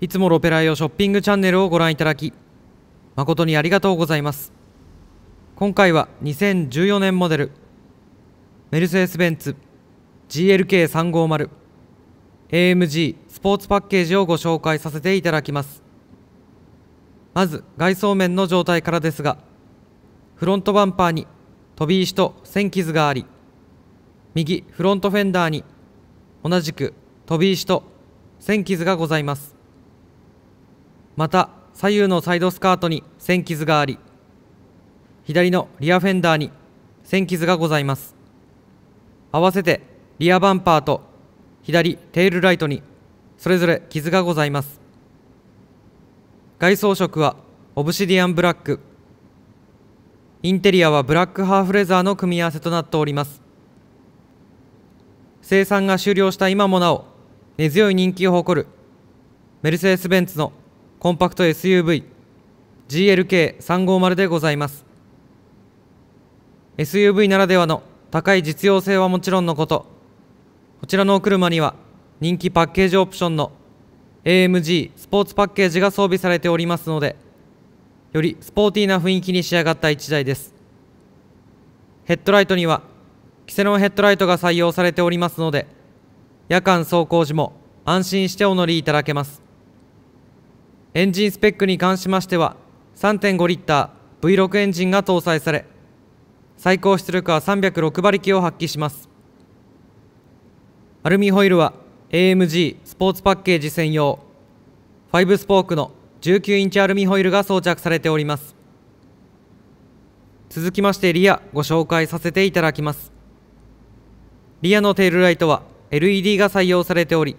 いつもロペライオショッピングチャンネルをご覧いただき、誠にありがとうございます。今回は2014年モデル、メルセデス・ベンツ GLK350 AMG スポーツパッケージをご紹介させていただきます。まず外装面の状態からですが、フロントバンパーに飛び石と線傷があり、右フロントフェンダーに同じく飛び石と線傷がございます。また左右のサイドスカートに線傷があり左のリアフェンダーに線傷がございます合わせてリアバンパーと左テールライトにそれぞれ傷がございます外装色はオブシディアンブラックインテリアはブラックハーフレザーの組み合わせとなっております生産が終了した今もなお根強い人気を誇るメルセデス・ベンツのコンパクト SUV GLK350 でございます SUV ならではの高い実用性はもちろんのことこちらのお車には人気パッケージオプションの AMG スポーツパッケージが装備されておりますのでよりスポーティーな雰囲気に仕上がった1台ですヘッドライトにはキセノンヘッドライトが採用されておりますので夜間走行時も安心してお乗りいただけますエンジンスペックに関しましては3.5リッター V6 エンジンが搭載され最高出力は306馬力を発揮しますアルミホイルは AMG スポーツパッケージ専用5スポークの19インチアルミホイルが装着されております続きましてリアご紹介させていただきますリアのテールライトは LED が採用されており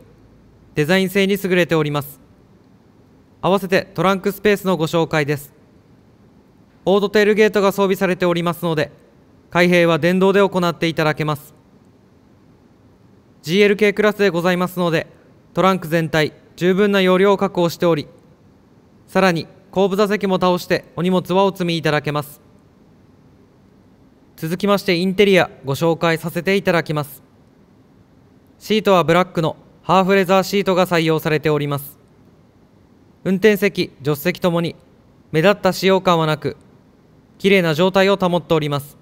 デザイン性に優れております合わせてトランクスペースのご紹介ですオートテールゲートが装備されておりますので開閉は電動で行っていただけます GLK クラスでございますのでトランク全体十分な容量を確保しておりさらに後部座席も倒してお荷物はお積みいただけます続きましてインテリアご紹介させていただきますシートはブラックのハーフレザーシートが採用されております運転席助手席ともに目立った使用感はなく綺麗な状態を保っております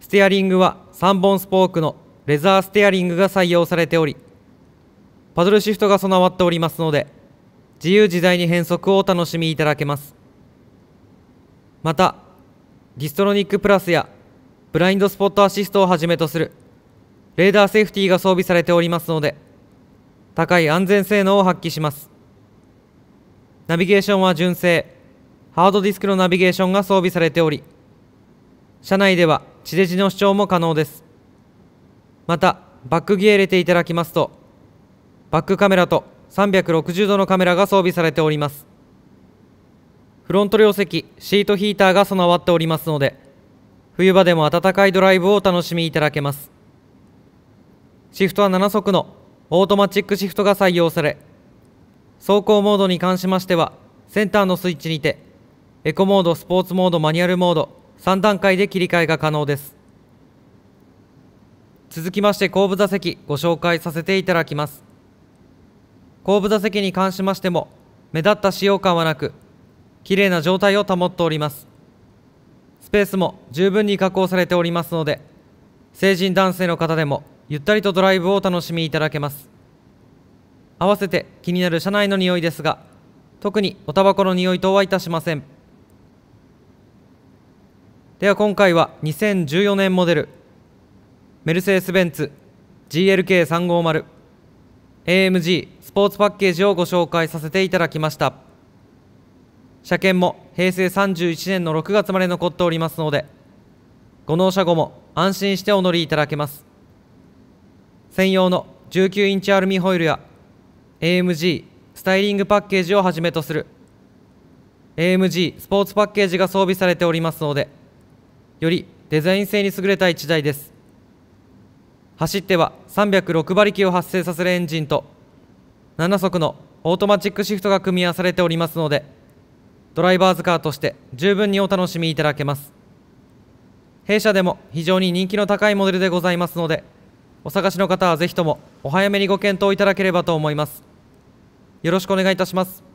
ステアリングは3本スポークのレザーステアリングが採用されておりパドルシフトが備わっておりますので自由自在に変速をお楽しみいただけますまたディストロニックプラスやブラインドスポットアシストをはじめとするレーダーセーフティーが装備されておりますので高い安全性能を発揮しますナビゲーションは純正ハードディスクのナビゲーションが装備されており車内では地デジの視聴も可能ですまたバックギア入れていただきますとバックカメラと360度のカメラが装備されておりますフロント両席シートヒーターが備わっておりますので冬場でも暖かいドライブをお楽しみいただけますシフトは7速のオートマチックシフトが採用され走行モードに関しましてはセンターのスイッチにてエコモードスポーツモードマニュアルモード3段階で切り替えが可能です続きまして後部座席ご紹介させていただきます後部座席に関しましても目立った使用感はなく綺麗な状態を保っておりますスペースも十分に加工されておりますので成人男性の方でもゆったりとドライブをお楽しみいただけます合わせて気になる車内の匂いですが特におタバコの匂いとはいたしませんでは今回は2014年モデルメルセデス・ベンツ GLK350 AMG スポーツパッケージをご紹介させていただきました車検も平成31年の6月まで残っておりますのでご納車後も安心してお乗りいただけます専用の19インチアルミホイルや AMG スタイリングパッケージをはじめとする AMG スポーツパッケージが装備されておりますのでよりデザイン性に優れた1台です走っては306馬力を発生させるエンジンと7速のオートマチックシフトが組み合わされておりますのでドライバーズカーとして十分にお楽しみいただけます弊社でも非常に人気の高いモデルでございますのでお探しの方はぜひともお早めにご検討いただければと思いますよろしくお願いいたします